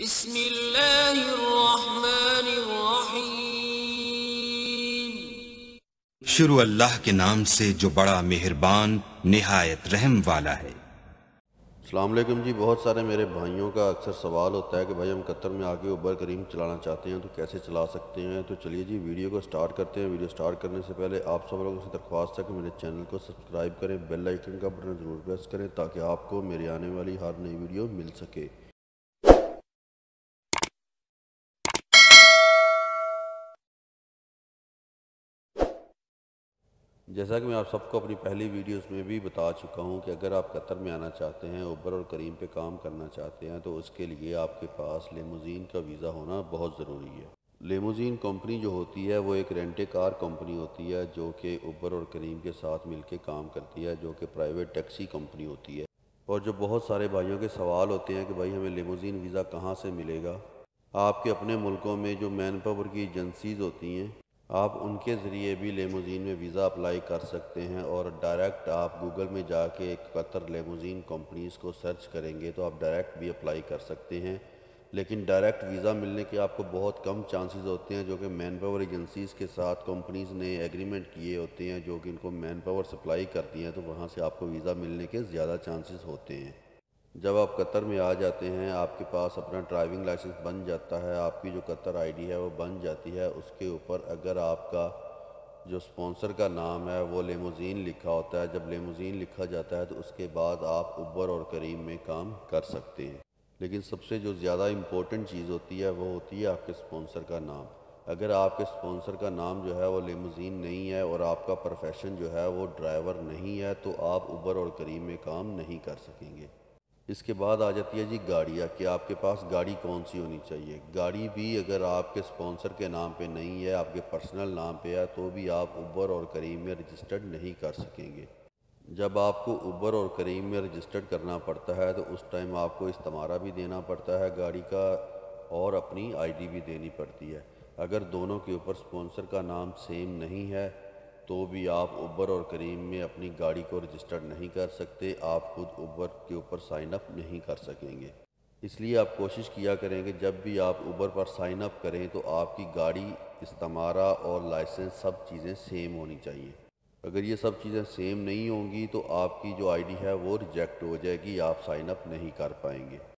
शुरू अल्लाह के नाम से जो बड़ा मेहरबान निहायत रहम वाला है अलैक्म जी बहुत सारे मेरे भाइयों का अक्सर सवाल होता है कि भाई हम कतर में आके उबर करीम चलाना चाहते हैं तो कैसे चला सकते हैं तो चलिए जी वीडियो को स्टार्ट करते हैं वीडियो स्टार्ट करने से पहले आप सब लोगों से दरख्वास्त है कि मेरे चैनल को सब्सक्राइब करें बेल आइकन का बटन ज़रूर प्रेस करें ताकि आपको मेरी आने वाली हर नई वीडियो मिल सके जैसा कि मैं आप सबको अपनी पहली वीडियोस में भी बता चुका हूं कि अगर आप कतर में आना चाहते हैं उबर और करीम पे काम करना चाहते हैं तो उसके लिए आपके पास लेमोजीन का वीज़ा होना बहुत ज़रूरी है लेमोजीन कंपनी जो होती है वो एक रेंटे कार कंपनी होती है जो कि उबर और करीम के साथ मिलकर काम करती है जो कि प्राइवेट टैक्सी कंपनी होती है और जो बहुत सारे भाइयों के सवाल होते हैं कि भाई हमें लेमोजीन वीज़ा कहाँ से मिलेगा आपके अपने मुल्कों में जो मैन पावर की एजेंसीज़ होती हैं आप उनके ज़रिए भी लेमोज़ीन में वीज़ा अप्लाई कर सकते हैं और डायरेक्ट आप गूगल में जाके कतर लेमोज़ीन कंपनीज़ को सर्च करेंगे तो आप डायरेक्ट भी अप्लाई कर सकते हैं लेकिन डायरेक्ट वीज़ा मिलने के आपको बहुत कम चांसेस होते हैं जो कि मैन पावर एजेंसीज़ के साथ कंपनीज़ ने एग्रीमेंट किए होते हैं जो कि इनको मैन पावर सप्लाई करती हैं तो वहाँ से आपको वीज़ा मिलने के ज़्यादा चांसेस होते हैं जब आप कतर में आ जाते हैं आपके पास अपना ड्राइविंग लाइसेंस बन जाता है आपकी जो कतर आईडी है वो बन जाती है उसके ऊपर अगर आपका जो स्पॉन्सर का नाम है वो लेमोजीन लिखा होता है जब लेमोजीन लिखा जाता है तो उसके बाद आप उबर और करीम में काम कर सकते हैं लेकिन सबसे जो ज़्यादा इम्पोर्टेंट चीज़ होती है वो होती है आपके स्पॉन्सर का नाम अगर आपके स्पॉन्सर का नाम जो है वो लेमोजीन नहीं है और आपका प्रोफेशन जो है वो ड्राइवर नहीं है तो आप उबर और करीम में काम नहीं कर सकेंगे इसके बाद आ जाती है जी गाड़ियाँ कि आपके पास गाड़ी कौन सी होनी चाहिए गाड़ी भी अगर आपके स्पॉन्सर के नाम पे नहीं है आपके पर्सनल नाम पे है तो भी आप उबर और करीम में रजिस्टर्ड नहीं कर सकेंगे जब आपको उबर और करीम में रजिस्टर्ड करना पड़ता है तो उस टाइम आपको इस्तेमारा भी देना पड़ता है गाड़ी का और अपनी आई भी देनी पड़ती है अगर दोनों के ऊपर स्पॉन्सर का नाम सेम नहीं है तो भी आप उबर और करीम में अपनी गाड़ी को रजिस्टर नहीं कर सकते आप खुद उबर के ऊपर साइन अप नहीं कर सकेंगे इसलिए आप कोशिश किया करें कि जब भी आप उबर पर साइन अप करें तो आपकी गाड़ी इस्तेमारा और लाइसेंस सब चीज़ें सेम होनी चाहिए अगर ये सब चीज़ें सेम नहीं होंगी तो आपकी जो आईडी है वो रिजेक्ट हो जाएगी आप साइन अप नहीं कर पाएंगे